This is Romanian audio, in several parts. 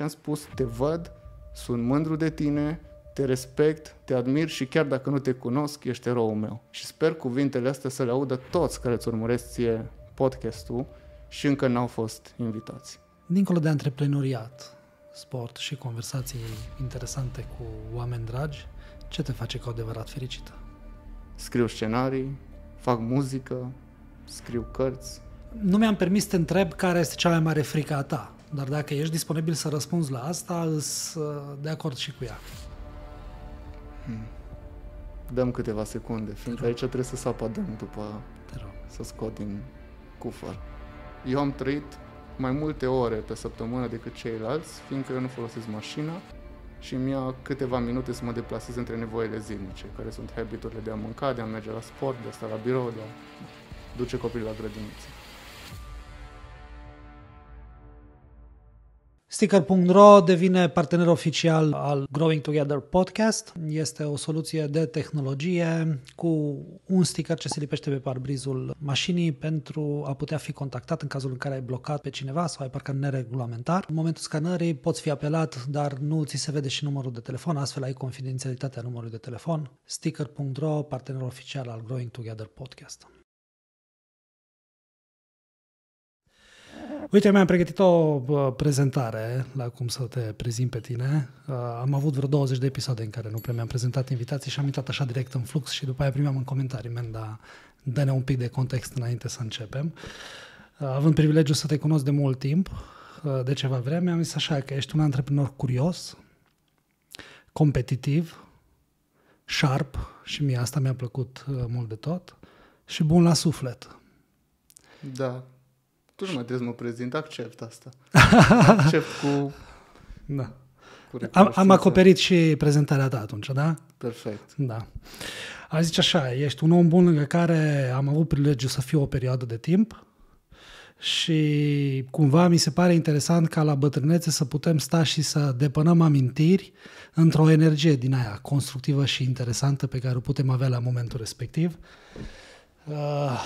și am spus te văd, sunt mândru de tine, te respect, te admir și chiar dacă nu te cunosc, ești eroul meu. Și sper cuvintele astea să le audă toți care îți urmăresc ție podcastul și încă n-au fost invitați. Dincolo de antreprenoriat, sport și conversații interesante cu oameni dragi, ce te face cu adevărat fericită? Scriu scenarii, fac muzică, scriu cărți. Nu mi-am permis să te întreb care este cea mai mare frică a ta dar dacă ești disponibil să răspunzi la asta, să de acord și cu ea. Hmm. Dăm câteva secunde, fiindcă aici trebuie să sap adânc după să scot din cufăr. Eu am trăit mai multe ore pe săptămână decât ceilalți, fiindcă eu nu folosesc mașina și mi ia câteva minute să mă deplasez între nevoile zilnice, care sunt habiturile de a mânca, de a merge la sport, de a sta la birou, de a duce copilul la grădiniță. Sticker.ro devine partener oficial al Growing Together Podcast. Este o soluție de tehnologie cu un sticker ce se lipește pe parbrizul mașinii pentru a putea fi contactat în cazul în care ai blocat pe cineva sau ai parcat neregulamentar. În momentul scanării poți fi apelat, dar nu ți se vede și numărul de telefon, astfel ai confidențialitatea numărului de telefon. Sticker.ro, partener oficial al Growing Together Podcast. Uite, mi-am pregătit o prezentare la cum să te prezint pe tine. Uh, am avut vreo 20 de episoade în care nu prea mi-am prezentat invitații și am intrat așa direct în flux și după aia primeam în comentarii, men, dar dă-ne un pic de context înainte să începem. Uh, având privilegiul să te cunosc de mult timp, uh, de ceva vreme, am zis așa că ești un antreprenor curios, competitiv, sharp și mie asta mi-a plăcut mult de tot și bun la suflet. Da, tu nu mai trebuie să mă prezint, accept asta. accept cu... Da. Cu am, am acoperit și prezentarea ta atunci, da? Perfect. Da. A zice așa, ești un om bun lângă care am avut privilegiu să fiu o perioadă de timp și cumva mi se pare interesant ca la bătrânețe să putem sta și să depănăm amintiri într-o energie din aia constructivă și interesantă pe care o putem avea la momentul respectiv. Uh,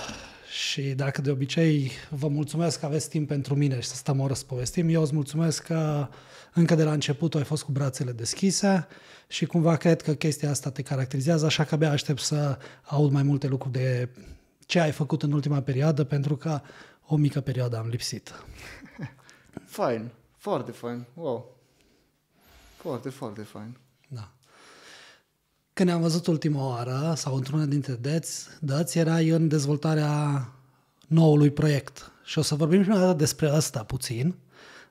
și dacă de obicei vă mulțumesc că aveți timp pentru mine și să stăm o povestim, eu îți mulțumesc că încă de la început ai fost cu brațele deschise și cumva cred că chestia asta te caracterizează, așa că abia aștept să aud mai multe lucruri de ce ai făcut în ultima perioadă, pentru că o mică perioadă am lipsit. Fine, foarte fain, wow. Foarte, foarte fain. Când ne-am văzut ultima oară, sau într-una dintre dăți, dăți, era în dezvoltarea noului proiect. Și o să vorbim prima dată despre ăsta puțin,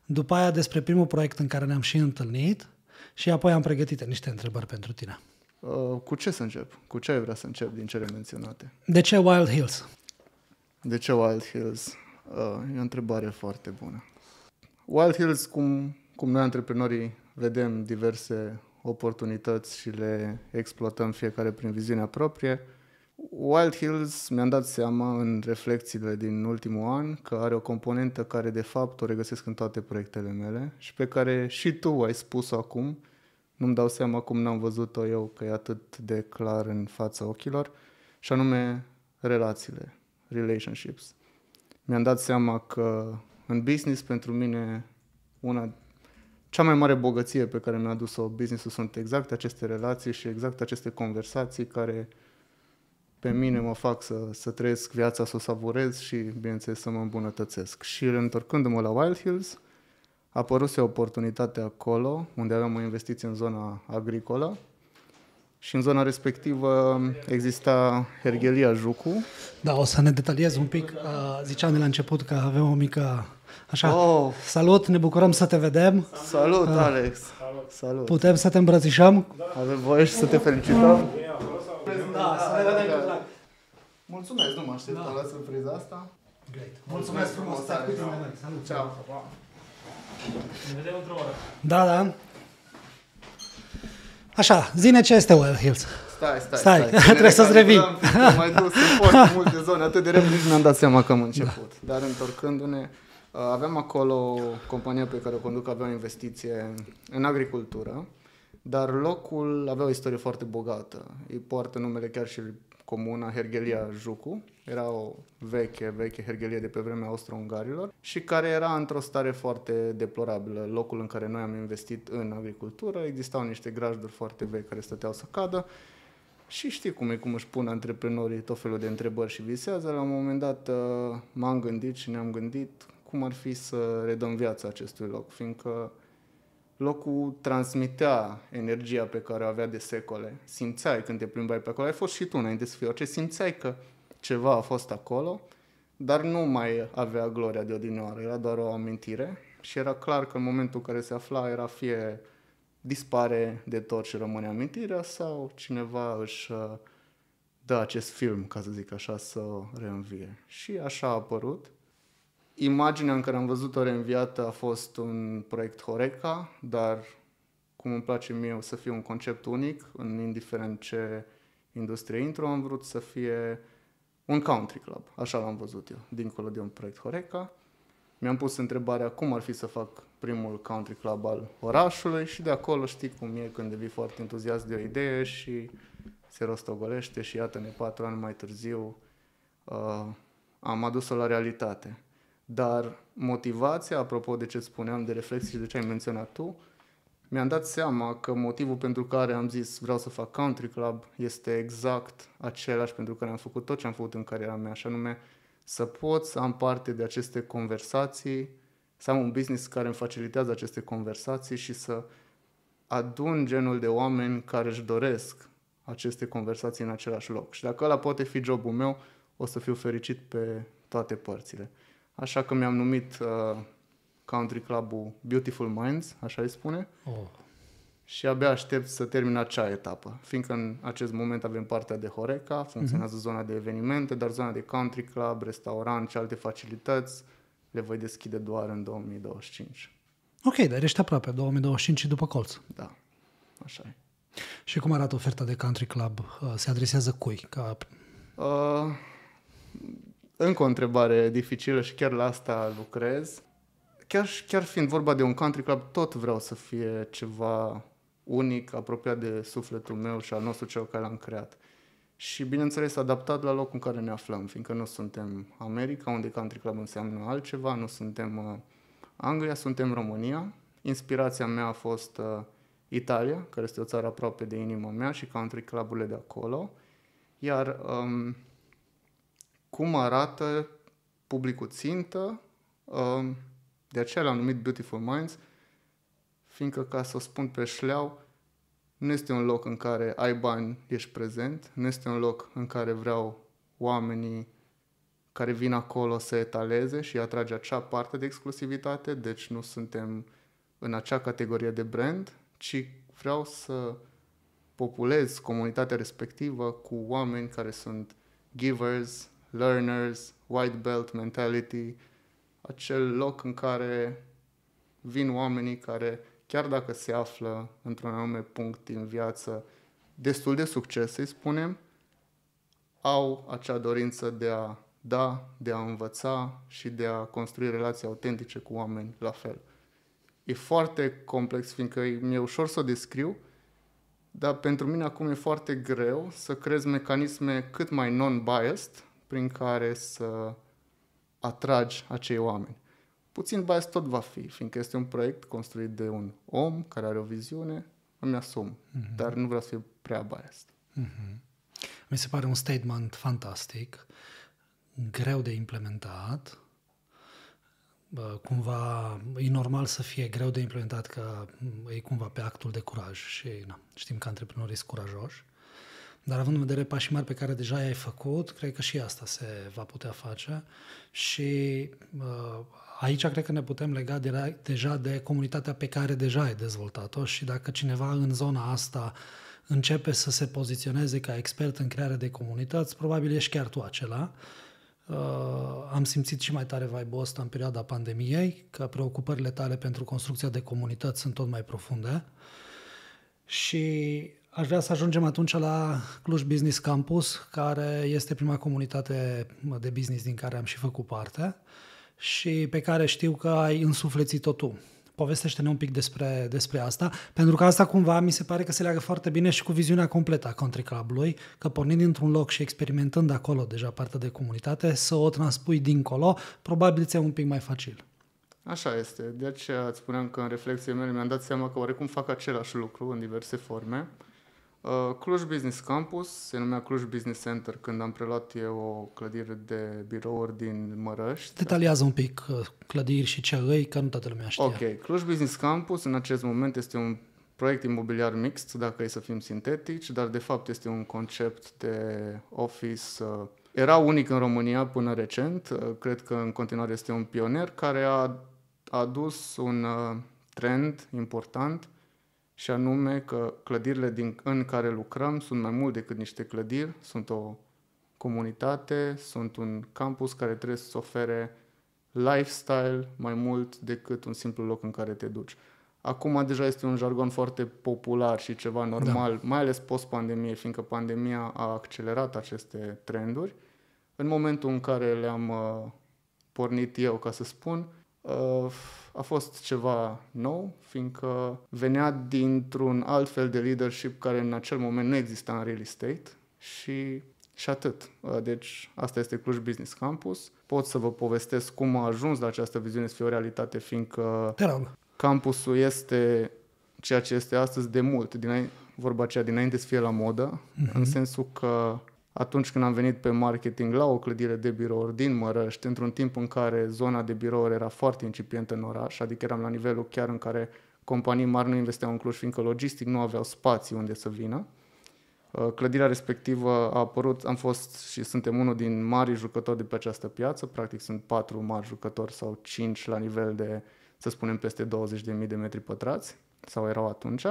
după aia despre primul proiect în care ne-am și întâlnit și apoi am pregătit niște întrebări pentru tine. Uh, cu ce să încep? Cu ce ai vrea să încep din cele menționate? De ce Wild Hills? De ce Wild Hills? Uh, e o întrebare foarte bună. Wild Hills, cum, cum noi antreprenorii vedem diverse oportunități și le exploatăm fiecare prin viziunea proprie. Wild Hills mi-am dat seama în reflexiile din ultimul an că are o componentă care de fapt o regăsesc în toate proiectele mele și pe care și tu ai spus-o acum, nu-mi dau seama cum n-am văzut-o eu că e atât de clar în fața ochilor, și anume relațiile, relationships. Mi-am dat seama că în business pentru mine una cea mai mare bogăție pe care mi-a adus-o business-ul sunt exact aceste relații și exact aceste conversații care pe mine mă fac să, să trăiesc viața, să o savurez și, bineînțeles, să mă îmbunătățesc. Și întorcându-mă la Wild Hills, a apăruse oportunitatea acolo, unde aveam o investiție în zona agricolă și în zona respectivă exista Hergelia Jucu. Da, o să ne detaliez un pic. Ziceam de la început că avem o mică Așa, oh. salut, ne bucurăm să te vedem. Salut, uh, Alex. Salut. Putem să te îmbrățișăm? Da. Avem voie și să te felicităm? Da, da să ne da, vedem da. Mulțumesc, nu mă aștept da. la surpriza asta. Great. Mulțumesc frumos, stai cu tine. Salut. Ceau. Ne vedem într-o oră. Da, da. Așa, zine ce este Wild Hills. Stai, stai, stai. stai. Trebuie să-ți revii. Am mai dus în foarte multe zone, atât de repede nici n-am dat seama că am început. Da. Dar întorcându-ne, Uh, Aveam acolo compania pe care o conduc, avea o investiție în agricultură, dar locul avea o istorie foarte bogată. Îi poartă numele chiar și comuna Hergelia Jucu, era o veche, veche hergelie de pe vremea austro-ungarilor și care era într-o stare foarte deplorabilă. Locul în care noi am investit în agricultură, existau niște grajduri foarte vechi care stăteau să cadă și știi cum e, cum își pun antreprenorii tot felul de întrebări și visează. La un moment dat uh, m-am gândit și ne-am gândit cum ar fi să redăm viața acestui loc, fiindcă locul transmitea energia pe care o avea de secole. Simțeai când te plimbai pe acolo, ai fost și tu înainte să fii orice, simțeai că ceva a fost acolo, dar nu mai avea gloria de odinioară, era doar o amintire și era clar că în momentul în care se afla era fie dispare de tot și rămâne amintirea sau cineva își uh, dă acest film, ca să zic așa, să reînvie. Și așa a apărut Imaginea în care am văzut-o reînviată a fost un proiect Horeca, dar cum îmi place mie să fie un concept unic, în indiferent ce industrie intru, am vrut să fie un country club, așa l-am văzut eu, dincolo de un proiect Horeca. Mi-am pus întrebarea cum ar fi să fac primul country club al orașului și de acolo știi cum e când devii foarte entuziast de o idee și se rostogolește și iată-ne patru ani mai târziu uh, am adus-o la realitate. Dar motivația, apropo de ce spuneam, de reflexii și de ce ai menționat tu, mi-am dat seama că motivul pentru care am zis vreau să fac country club este exact același pentru care am făcut tot ce am făcut în cariera mea, și anume să pot să am parte de aceste conversații, să am un business care îmi facilitează aceste conversații și să adun genul de oameni care își doresc aceste conversații în același loc. Și dacă ăla poate fi jobul meu, o să fiu fericit pe toate părțile. Așa că mi-am numit uh, country club-ul Beautiful Minds, așa îi spune. Oh. Și abia aștept să termin acea etapă, fiindcă în acest moment avem partea de Horeca, funcționează mm-hmm. zona de evenimente, dar zona de country club, restaurant și alte facilități le voi deschide doar în 2025. Ok, dar ești aproape, 2025 și după colț. Da, așa e. Și cum arată oferta de country club? Uh, se adresează cui? Ca... Uh, încă o întrebare dificilă și chiar la asta lucrez. Chiar, chiar fiind vorba de un country club, tot vreau să fie ceva unic, apropiat de sufletul meu și al nostru cel care l-am creat. Și, bineînțeles, adaptat la locul în care ne aflăm, fiindcă nu suntem America, unde country club înseamnă altceva, nu suntem uh, Anglia, suntem România. Inspirația mea a fost uh, Italia, care este o țară aproape de inima mea și country club de acolo. Iar um, cum arată publicul țintă, um, de aceea l-am numit Beautiful Minds, fiindcă, ca să o spun pe șleau, nu este un loc în care ai bani, ești prezent, nu este un loc în care vreau oamenii care vin acolo să etaleze și atrage acea parte de exclusivitate, deci nu suntem în acea categorie de brand, ci vreau să populez comunitatea respectivă cu oameni care sunt givers, learners, white belt mentality, acel loc în care vin oamenii care, chiar dacă se află într-un anume punct din viață, destul de succes, să spunem, au acea dorință de a da, de a învăța și de a construi relații autentice cu oameni la fel. E foarte complex, fiindcă mi-e ușor să o descriu, dar pentru mine acum e foarte greu să crez mecanisme cât mai non-biased, prin care să atragi acei oameni. Puțin bias tot va fi, fiindcă este un proiect construit de un om care are o viziune, îmi asum, mm-hmm. dar nu vreau să fiu prea bias. Mm-hmm. Mi se pare un statement fantastic, greu de implementat, cumva e normal să fie greu de implementat că e cumva pe actul de curaj și na, știm că antreprenorii sunt curajoși dar având în vedere pașii mari pe care deja i-ai făcut, cred că și asta se va putea face și uh, aici cred că ne putem lega de, deja de comunitatea pe care deja ai dezvoltat-o și dacă cineva în zona asta începe să se poziționeze ca expert în crearea de comunități, probabil ești chiar tu acela. Uh, am simțit și mai tare vibe-ul ăsta în perioada pandemiei, că preocupările tale pentru construcția de comunități sunt tot mai profunde și Aș vrea să ajungem atunci la Cluj Business Campus, care este prima comunitate de business din care am și făcut parte și pe care știu că ai însuflețit-o tu. Povestește-ne un pic despre, despre asta, pentru că asta cumva mi se pare că se leagă foarte bine și cu viziunea completă a Country Club-ului, că pornind dintr-un loc și experimentând acolo deja partea de comunitate, să o transpui dincolo, probabil ți-e un pic mai facil. Așa este. De aceea îți spuneam că în reflexiile mele mi-am dat seama că oricum fac același lucru în diverse forme. Uh, Uh, Cluj Business Campus, se numea Cluj Business Center când am preluat eu o clădire de birouri din Mărăști. Detaliază un pic uh, clădiri și ce îi, că nu toată lumea știe. Ok, Cluj Business Campus în acest moment este un proiect imobiliar mixt, dacă e să fim sintetici, dar de fapt este un concept de office uh, era unic în România până recent, cred că în continuare este un pionier care a adus un trend important și anume că clădirile din, în care lucrăm sunt mai mult decât niște clădiri, sunt o comunitate, sunt un campus care trebuie să ofere lifestyle mai mult decât un simplu loc în care te duci. Acum deja este un jargon foarte popular și ceva da. normal, da. mai ales post-pandemie, fiindcă pandemia a accelerat aceste trenduri. În momentul în care le-am uh, pornit eu, ca să spun, Uh, a fost ceva nou, fiindcă venea dintr-un alt fel de leadership care în acel moment nu exista în real estate și, și atât. Uh, deci asta este Cluj Business Campus. Pot să vă povestesc cum a ajuns la această viziune să fie o realitate, fiindcă campusul este ceea ce este astăzi de mult, din vorba aceea dinainte să fie la modă, mm-hmm. în mhm. sensul că atunci când am venit pe marketing la o clădire de birouri din Mărăști, într-un timp în care zona de birouri era foarte incipientă în oraș, adică eram la nivelul chiar în care companii mari nu investeau în Cluj, fiindcă logistic nu aveau spații unde să vină. Uh, clădirea respectivă a apărut, am fost și suntem unul din mari jucători de pe această piață, practic sunt patru mari jucători sau cinci la nivel de, să spunem, peste 20.000 de metri pătrați, sau erau atunci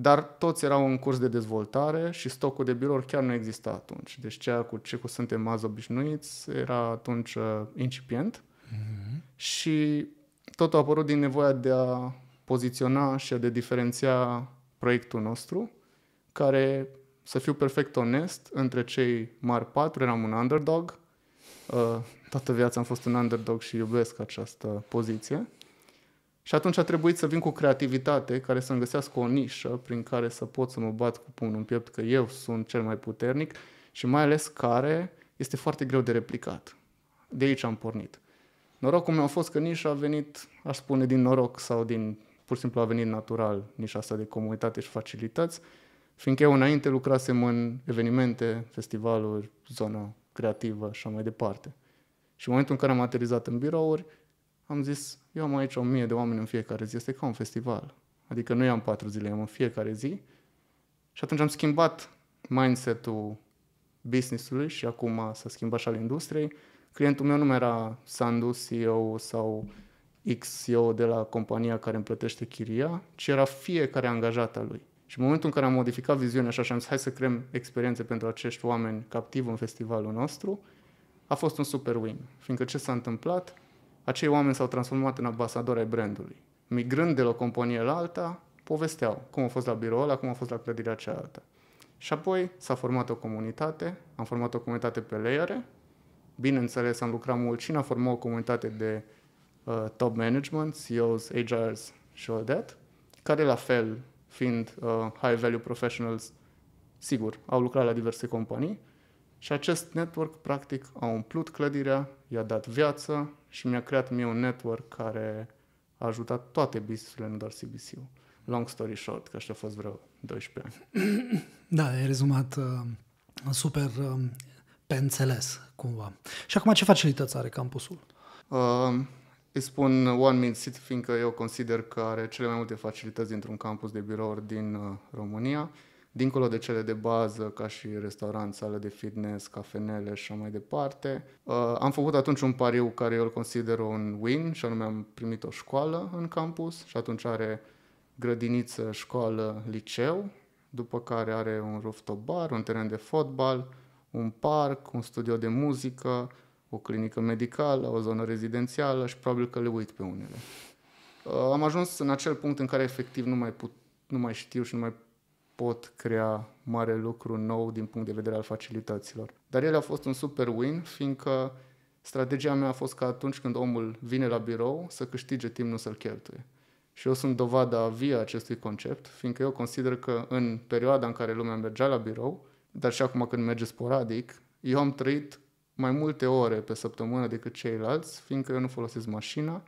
dar toți erau în curs de dezvoltare și stocul de birouri chiar nu exista atunci. Deci ceea cu ce cu suntem azi obișnuiți era atunci uh, incipient mm-hmm. și totul a apărut din nevoia de a poziționa și a de diferenția proiectul nostru, care, să fiu perfect onest, între cei mari patru eram un underdog. Uh, toată viața am fost un underdog și iubesc această poziție. Și atunci a trebuit să vin cu creativitate care să-mi găsească o nișă prin care să pot să mă bat cu pumnul în piept că eu sunt cel mai puternic și mai ales care este foarte greu de replicat. De aici am pornit. Norocul meu a fost că nișa a venit, aș spune, din noroc sau din pur și simplu a venit natural nișa asta de comunitate și facilități, fiindcă eu înainte lucrasem în evenimente, festivaluri, zona creativă și așa mai departe. Și în momentul în care am aterizat în birouri, am zis, eu am aici o mie de oameni în fiecare zi, este ca un festival. Adică nu i-am patru zile, am în fiecare zi. Și atunci am schimbat mindset-ul business-ului și acum s-a schimbat și al industriei. Clientul meu nu era Sandu, CEO sau X CEO de la compania care îmi plătește chiria, ci era fiecare angajat al lui. Și în momentul în care am modificat viziunea și așa am zis, hai să creăm experiențe pentru acești oameni captivi în festivalul nostru, a fost un super win. Fiindcă ce s-a întâmplat? acei oameni s-au transformat în ambasadori ai brandului. Migrând de la o companie la alta, povesteau cum a fost la birou ăla, cum a fost la clădirea cealaltă. Și apoi s-a format o comunitate, am format o comunitate pe layere, bineînțeles am lucrat mult și a format o comunitate de uh, top management, CEOs, HRs și all that, care la fel, fiind uh, high value professionals, sigur, au lucrat la diverse companii, și acest network, practic, a umplut clădirea, i-a dat viață și mi-a creat mie un network care a ajutat toate business nu doar CBC-ul. Long story short, că așa a fost vreo 12 ani. Da, e rezumat uh, super uh, pe înțeles, cumva. Și acum ce facilități are campusul? Uh, îi spun One Mint City, fiindcă eu consider că are cele mai multe facilități dintr-un campus de birouri din uh, România. Uh, dincolo de cele de bază, ca și restaurant, sală de fitness, cafenele și așa mai departe. Uh, am făcut atunci un pariu care eu îl consider un win și anume am primit o școală în campus și atunci are grădiniță, școală, liceu, după care are un rooftop bar, un teren de fotbal, un parc, un studio de muzică, o clinică medicală, o zonă rezidențială și probabil că le uit pe unele. Uh, am ajuns în acel punct în care efectiv nu mai, put, nu mai știu și nu mai pot crea mare lucru nou din punct de vedere al facilităților. Dar el a fost un super win, fiindcă strategia mea a fost ca atunci când omul vine la birou să câștige timp, nu să-l cheltuie. Și eu sunt dovada via a acestui concept, fiindcă eu consider că în perioada în care lumea mergea la birou, dar și acum când merge sporadic, eu am trăit mai multe ore pe săptămână decât ceilalți, fiindcă eu nu folosesc mașina,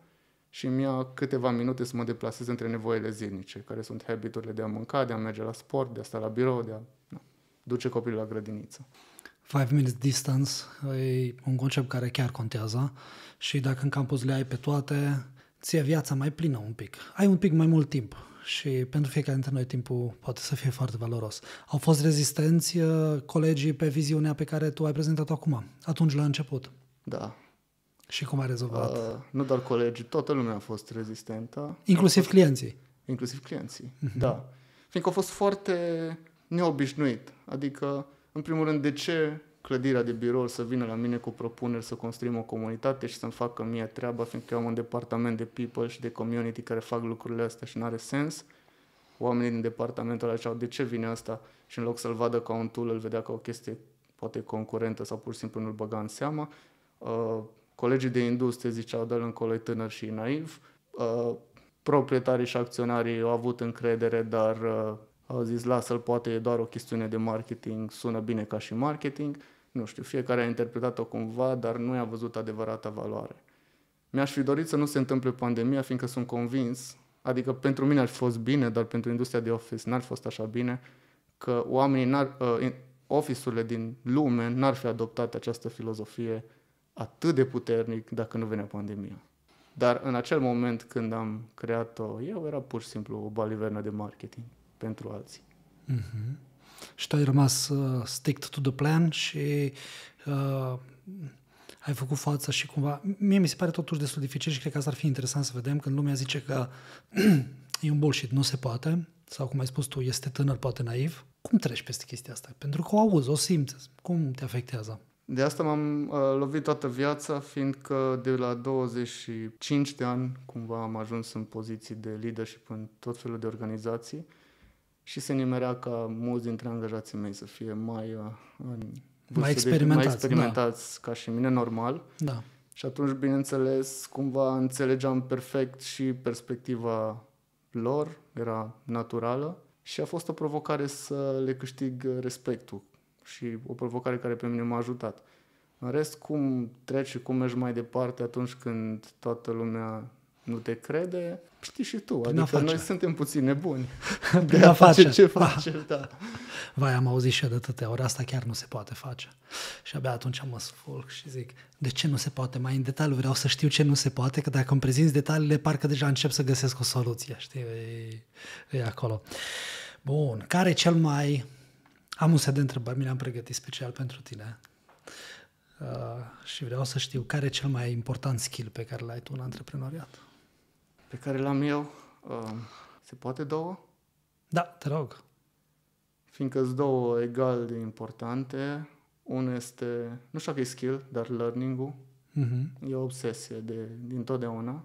și îmi ia câteva minute să mă deplasez între nevoile zilnice, care sunt habiturile de a mânca, de a merge la sport, de a sta la birou, de a na, duce copilul la grădiniță. Five minutes distance e un concept care chiar contează și dacă în campus le ai pe toate, ție viața mai plină un pic. Ai un pic mai mult timp și pentru fiecare dintre noi timpul poate să fie foarte valoros. Au fost rezistenți uh, colegii pe viziunea pe care tu ai prezentat-o acum, atunci la început? Da, și cum a rezolvat? Uh, nu doar colegii, toată lumea a fost rezistentă. Inclusiv fost, clienții. Inclusiv clienții, uh-huh. da. Fiindcă a fost foarte neobișnuit. Adică, în primul rând, de ce clădirea de birou să vină la mine cu propuneri să construim o comunitate și să-mi facă mie treaba, fiindcă eu am un departament de people și de community care fac lucrurile astea și nu are sens. Oamenii din departamentul ăla de ce vine asta? Și în loc să-l vadă ca un tool, îl vedea ca o chestie poate concurentă sau pur și simplu nu-l băga în seama. Uh, Colegii de industrie ziceau de încolo e tânăr și naiv. Uh, proprietarii și acționarii au avut încredere, dar uh, au zis lasă-l, poate e doar o chestiune de marketing, sună bine ca și marketing. Nu știu, fiecare a interpretat-o cumva, dar nu i-a văzut adevărata valoare. Mi-aș fi dorit să nu se întâmple pandemia, fiindcă sunt convins, adică pentru mine ar fi fost bine, dar pentru industria de office n-ar fi fost așa bine, că oamenii n-ar, uh, office-urile din lume n-ar fi adoptat această filozofie atât de puternic dacă nu venea pandemia. Dar în acel moment când am creat-o, eu era pur și simplu o balivernă de marketing pentru alții. Mm-hmm. Și tu ai rămas uh, strict to the plan și uh, ai făcut față și cumva... Mie mi se pare totuși destul de dificil și cred că asta ar fi interesant să vedem când lumea zice că e un bullshit, nu se poate, sau cum ai spus tu, este tânăr, poate naiv. Cum treci peste chestia asta? Pentru că o auzi, o simți. Cum te afectează? De asta m-am uh, lovit toată viața, fiindcă de la 25 de ani cumva am ajuns în poziții de leadership în tot felul de organizații și se nimerea ca mulți dintre angajații mei să fie mai, uh, în mai experimentați, mai experimentați da. ca și mine, normal. Da. Și atunci, bineînțeles, cumva înțelegeam perfect și perspectiva lor, era naturală și a fost o provocare să le câștig respectul și o provocare care pe mine m-a ajutat. În rest, cum treci și cum mergi mai departe atunci când toată lumea nu te crede, știi și tu. Prin adică noi suntem puțin nebuni de a face ce ah. face. Da. Vai, am auzit și eu de atâtea ori, asta chiar nu se poate face. Și abia atunci mă sfolc și zic, de ce nu se poate? Mai în detaliu vreau să știu ce nu se poate, că dacă îmi prezinți detaliile, parcă deja încep să găsesc o soluție, știi? E, e acolo. Bun, care e cel mai am un set de întrebări, mi le-am pregătit special pentru tine. Uh, și vreau să știu care e cel mai important skill pe care l-ai tu în antreprenoriat. Pe care l-am eu? Uh, se poate două? Da, te rog. Fiindcă sunt două egal de importante. Unul este, nu știu că e skill, dar learning-ul. Uh-huh. E o obsesie de, din totdeauna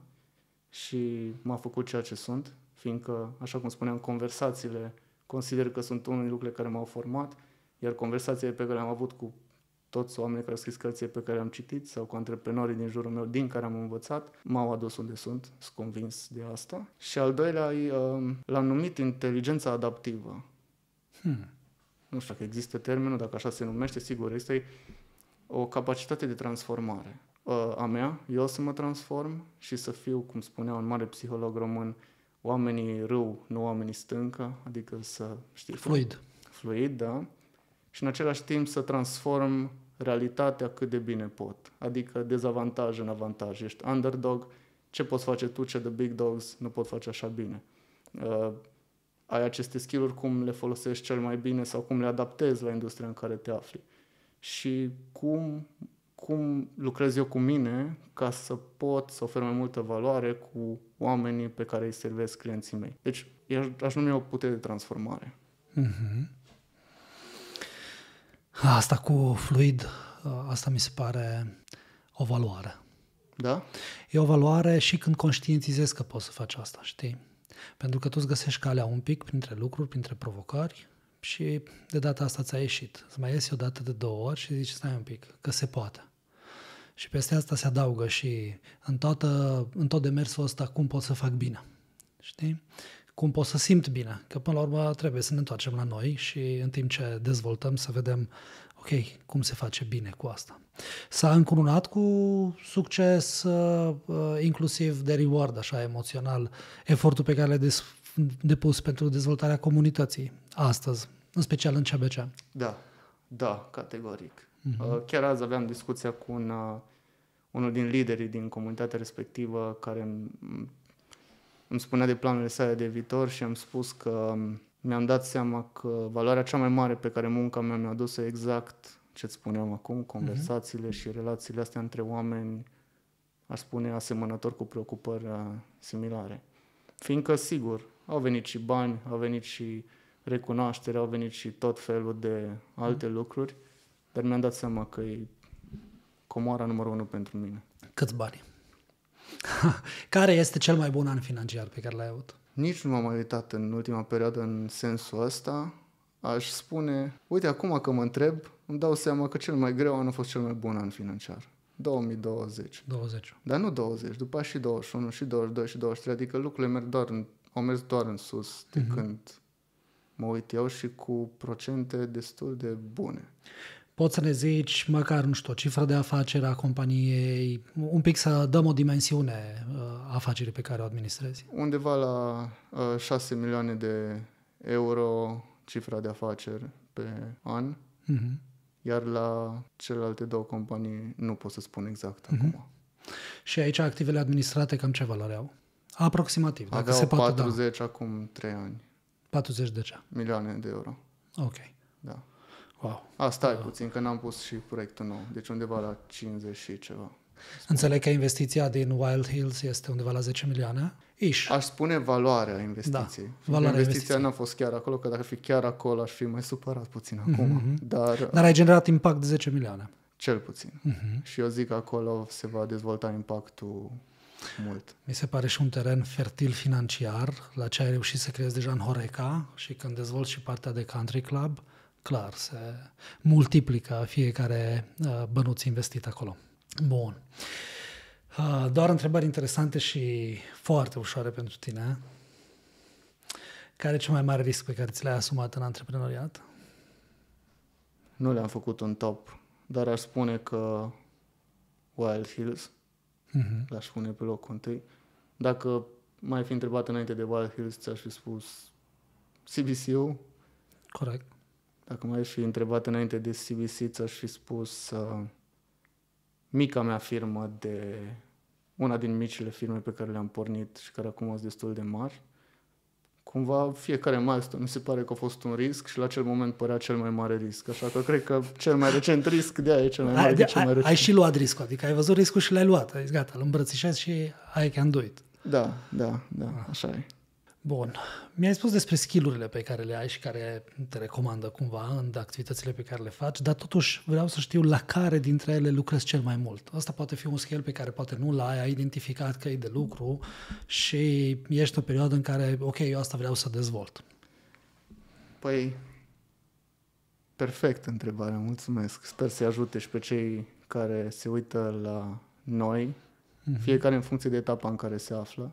și m-a făcut ceea ce sunt, fiindcă, așa cum spuneam, conversațiile Consider că sunt unul din lucrurile care m-au format, iar conversațiile pe care le am avut cu toți oamenii care au scris cărțile pe care am citit sau cu antreprenorii din jurul meu din care am învățat, m-au adus unde sunt, sunt convins de asta. Și al doilea um, l-am numit inteligența adaptivă. Hmm. Nu știu dacă există termenul, dacă așa se numește, sigur, este o capacitate de transformare uh, a mea, eu să mă transform și să fiu, cum spunea un mare psiholog român, oamenii râu, nu oamenii stâncă, adică să, știi... Fluid. Fluid, da. Și în același timp să transform realitatea cât de bine pot. Adică dezavantaj în avantaj. Ești underdog, ce poți face tu ce de big dogs nu pot face așa bine. Uh, ai aceste skill-uri, cum le folosești cel mai bine sau cum le adaptezi la industria în care te afli. Și cum cum lucrez eu cu mine ca să pot să ofer mai multă valoare cu oamenii pe care îi servesc clienții mei. Deci aș numi o putere de transformare. Mm-hmm. Asta cu fluid, asta mi se pare o valoare. Da? E o valoare și când conștientizez că poți să faci asta, știi? Pentru că tu îți găsești calea un pic printre lucruri, printre provocări și de data asta ți-a ieșit. Îți mai iesi o dată de două ori și zici, stai un pic, că se poate. Și peste asta se adaugă și în, toată, în tot demersul ăsta cum pot să fac bine. Știi? Cum pot să simt bine. Că până la urmă trebuie să ne întoarcem la noi și în timp ce dezvoltăm să vedem, ok, cum se face bine cu asta. S-a încurunat cu succes uh, uh, inclusiv de reward, așa, emoțional, efortul pe care l-ai depus pentru dezvoltarea comunității astăzi, în special în CBC. Da, da, categoric. Uh-huh. Uh, chiar azi aveam discuția cu un, uh, unul din liderii din comunitatea respectivă care îmi, îmi spunea de planurile sale de viitor și am spus că um, mi-am dat seama că valoarea cea mai mare pe care munca mea mi-a adus exact ce spuneam acum, uh-huh. conversațiile uh-huh. și relațiile astea între oameni, aș spune, asemănător cu preocupări uh, similare. Fiindcă, sigur, au venit și bani, au venit și recunoaștere, au venit și tot felul de alte uh-huh. lucruri, dar mi-am dat seama că e comoara numărul unu pentru mine. Câți bani? care este cel mai bun an financiar pe care l-ai avut? Nici nu m-am mai uitat în ultima perioadă în sensul ăsta. Aș spune, uite acum că mă întreb, îmi dau seama că cel mai greu an a fost cel mai bun an financiar. 2020. 20. Dar nu 20, după și 21, și 22, și 23, adică lucrurile merg doar în, au mers doar în sus de mm-hmm. când mă uit eu și cu procente destul de bune poți să ne zici măcar, nu știu, o cifră de afacere a companiei, un pic să dăm o dimensiune uh, afacerii pe care o administrezi? Undeva la 6 uh, milioane de euro cifra de afaceri pe an, uh-huh. iar la celelalte două companii nu pot să spun exact uh-huh. acum. Și aici activele administrate cam ce valoare au? Aproximativ, dacă Aveau se poate 40 da. acum 3 ani. 40 de ce? Milioane de euro. Ok. Da. Wow. Asta e da. puțin, că n-am pus și proiectul nou, deci undeva la 50 și ceva. Înțeleg că investiția din Wild Hills este undeva la 10 milioane? Ish. Aș spune valoarea investiției. Da, valoarea investiția n-a fost chiar acolo, că dacă ar fi chiar acolo aș fi mai supărat puțin mhm, acum. Mm-hmm. Dar, dar ai generat impact de 10 milioane. Cel puțin. Mm-hmm. Și eu zic că acolo se va dezvolta impactul mult. Mi se pare și un teren fertil financiar la ce ai reușit să creezi deja în Horeca și când dezvolți și partea de Country Club, uh, clar, se multiplică fiecare uh, bănuț investit acolo. Bun. Uh, doar întrebări interesante și foarte ușoare pentru tine. Care e cel mai mare risc pe care ți l-ai asumat în antreprenoriat? Nu le-am făcut în top, dar aș spune că Wild Hills uh-huh. l-aș pune pe locul întâi. Dacă mai fi întrebat înainte de Wild Hills, ți-aș fi spus CBCU. Corect. Dacă m ai fi întrebat înainte de CBC, ți-aș fi spus uh, mica mea firmă de una din micile firme pe care le-am pornit și care acum sunt destul de mari. Cumva fiecare milestone mi se pare că a fost un risc și la acel moment părea cel mai mare risc. Așa că cred că cel mai recent risc de aia e cel mai mare. Ai, de, cel mai ai, recent. ai și luat riscul, adică ai văzut riscul și l-ai luat. Ai zis, gata, îl îmbrățișezi și ai can do it. Da, da, da, așa e. Bun. Mi-ai spus despre skillurile pe care le ai și care te recomandă cumva în activitățile pe care le faci, dar totuși vreau să știu la care dintre ele lucrezi cel mai mult. Asta poate fi un skill pe care poate nu l-ai, ai identificat că e de lucru și ești o perioadă în care, ok, eu asta vreau să dezvolt. Păi, perfect întrebare, mulțumesc. Sper să-i ajute și pe cei care se uită la noi, mm-hmm. fiecare în funcție de etapa în care se află.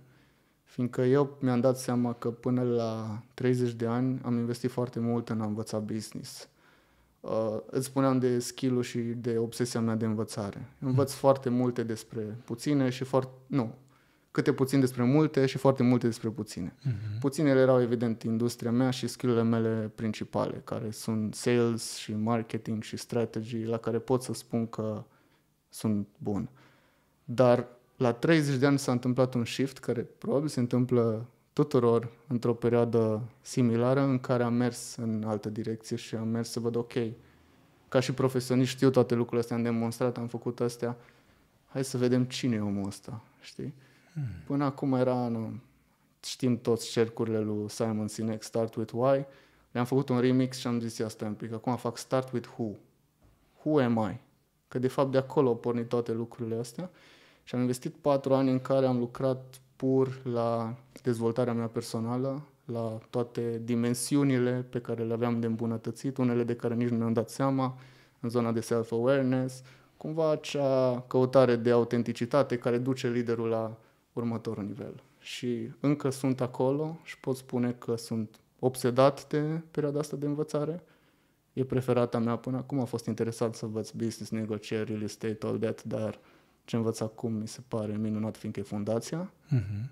Fiindcă eu mi-am dat seama că până la 30 de ani am investit foarte mult în a învăța business. Uh, îți spuneam de skill și de obsesia mea de învățare. Învăț mm. foarte multe despre puține și foarte... Nu, câte puțin despre multe și foarte multe despre puține. Mm-hmm. Puținele erau, evident, industria mea și skillurile mele principale, care sunt sales și marketing și strategy, la care pot să spun că sunt bun. Dar la 30 de ani s-a întâmplat un shift care probabil se întâmplă tuturor într-o perioadă similară în care am mers în altă direcție și am mers să văd, ok, ca și profesionist știu toate lucrurile astea, am demonstrat, am făcut astea, hai să vedem cine e omul ăsta, știi? Hmm. Până acum era, nu, știm toți cercurile lui Simon Sinek, Start With Why, le-am făcut un remix și am zis, ia stai un pic, acum fac Start With Who. Who am I? Că de fapt de acolo au pornit toate lucrurile astea. Și am investit patru ani în care am lucrat pur la dezvoltarea mea personală, la toate dimensiunile pe care le aveam de îmbunătățit, unele de care nici nu mi-am dat seama, în zona de self-awareness, cumva acea căutare de autenticitate care duce liderul la următorul nivel. Și încă sunt acolo și pot spune că sunt obsedat de perioada asta de învățare. E preferata mea până acum, a fost interesant să văd business, negocieri, real estate, all that, dar uh, ce învăț acum mi se pare minunat, fiindcă e fundația uh-huh.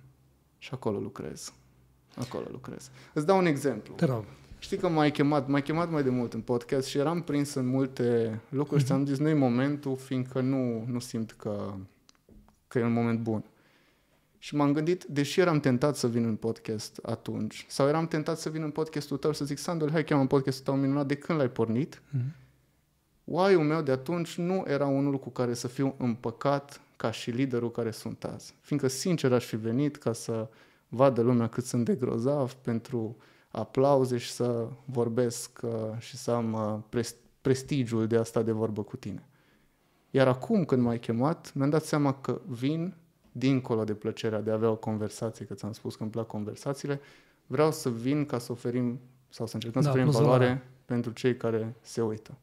și acolo lucrez. Acolo lucrez. Îți dau un exemplu. Te rog. Știi că m-ai chemat, m-ai chemat mai de mult în podcast și eram prins în multe lucruri uh-huh. și mhm. am zis, nu momentul, fiindcă nu, nu simt că, că e un moment bun. Și m-am gândit, deși eram tentat să vin în podcast atunci, sau eram tentat să vin în podcastul tău și să zic, Sandor, hai cheamă podcastul tău minunat, de când l-ai pornit? Uh-huh oaiul meu de atunci nu era unul cu care să fiu împăcat ca și liderul care sunt azi. Fiindcă sincer aș fi venit ca să vadă lumea cât sunt de grozav pentru aplauze și să vorbesc uh, și să am uh, prestigiul de a sta de vorbă cu tine. Iar acum când m-ai chemat, mi-am dat seama că vin dincolo de plăcerea de a avea o conversație, că ți-am spus că îmi plac conversațiile, vreau să vin ca să oferim sau să încercăm da, să oferim valoare pentru cei care se uită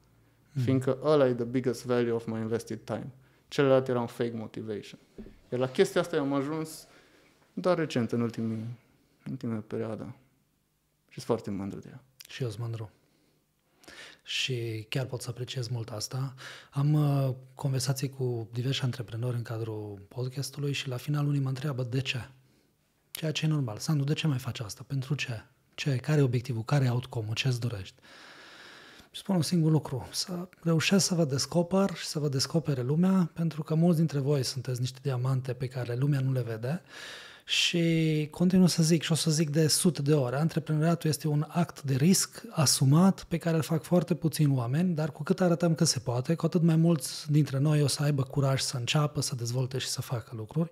mm. fiindcă ăla e the biggest value of my invested time. Celălalt era un fake motivation. Iar la chestia asta am ajuns doar recent, în ultimii, ultimele perioadă. Și sunt foarte mândru de ea. Și eu sunt mândru și chiar pot să apreciez mult asta. Am uh, conversații cu diversi antreprenori în cadrul podcastului și la final unii mă întreabă de ce. Ceea ce e normal. Sandu, de ce mai faci asta? Pentru ce? Ce? Care e obiectivul? Care e outcome-ul? Ce-ți dorești? Și spun un singur lucru, să reușesc să vă descoper și să vă descopere lumea, pentru că mulți dintre voi sunteți niște diamante pe care lumea nu le vede și continuu să zic și o să zic de sute de ore. Antreprenoriatul este un act de risc asumat pe care îl fac foarte puțini oameni, dar cu cât arătăm că se poate, cu atât mai mulți dintre noi o să aibă curaj să înceapă, să dezvolte și să facă lucruri.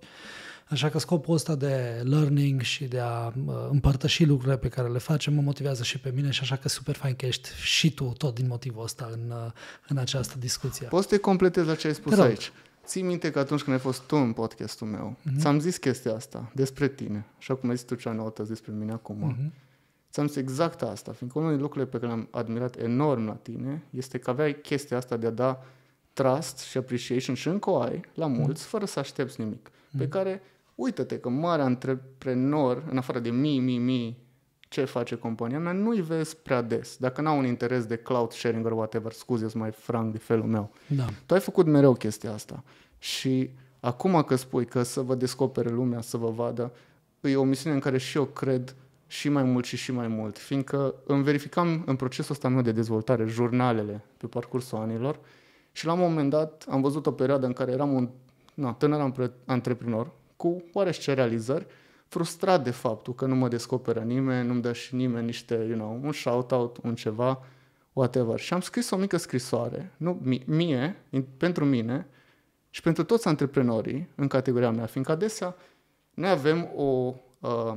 Așa că scopul ăsta de learning și de a uh, împărtăși lucrurile pe care le facem mă motivează și pe mine și așa că super fain că ești și tu tot din motivul ăsta în, uh, în această discuție. Poți să te completezi la ce ai spus aici. Ții minte că atunci când ai fost tu în podcastul meu, mm-hmm. ți-am zis chestia asta despre tine, așa cum ai zis tu cea notă despre mine acum. Mm-hmm. Ți-am zis exact asta, fiindcă unul din lucrurile pe care am admirat enorm la tine este că aveai chestia asta de a da trust și appreciation și încă o ai la mhm. mulți, mm-hmm. fără să aștepți nimic, mm-hmm. pe mhm. care uită-te că mare antreprenor, în afară de mii, mii, mii, ce face compania mea, nu-i vezi prea des. Dacă n-au un interes de cloud sharing or whatever, scuze mai franc de felul meu. Da. Tu ai făcut mereu chestia asta. Și acum că spui că să vă descopere lumea, să vă vadă, e o misiune în care și eu cred și mai mult și și mai mult, fiindcă îmi verificam în procesul ăsta meu de dezvoltare jurnalele pe parcursul anilor și la un moment dat am văzut o perioadă în care eram un na, tânăr antreprenor cu oarește realizări, frustrat de faptul că nu mă descoperă nimeni, nu-mi dă și nimeni niște, you know, un shout-out, un ceva, whatever. Și am scris o mică scrisoare, nu mie, pentru mine și pentru toți antreprenorii în categoria mea, fiindcă adesea noi avem o uh,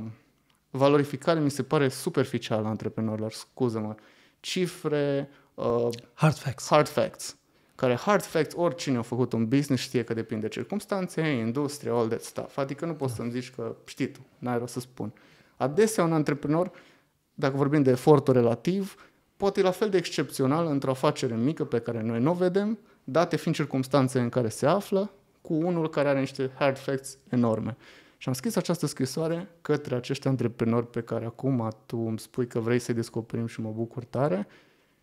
valorificare, mi se pare, superficială a antreprenorilor, scuză-mă, cifre... Uh, hard facts. Hard facts care hard fact, oricine a făcut un business știe că depinde de circunstanțe, industrie, all that stuff. Adică nu poți să-mi zici că știi tu, n-ai rost să spun. Adesea un antreprenor, dacă vorbim de efortul relativ, poate e la fel de excepțional într-o afacere mică pe care noi nu o vedem, date fiind circunstanțe în care se află, cu unul care are niște hard facts enorme. Și am scris această scrisoare către acești antreprenori pe care acum tu îmi spui că vrei să-i descoperim și mă bucur tare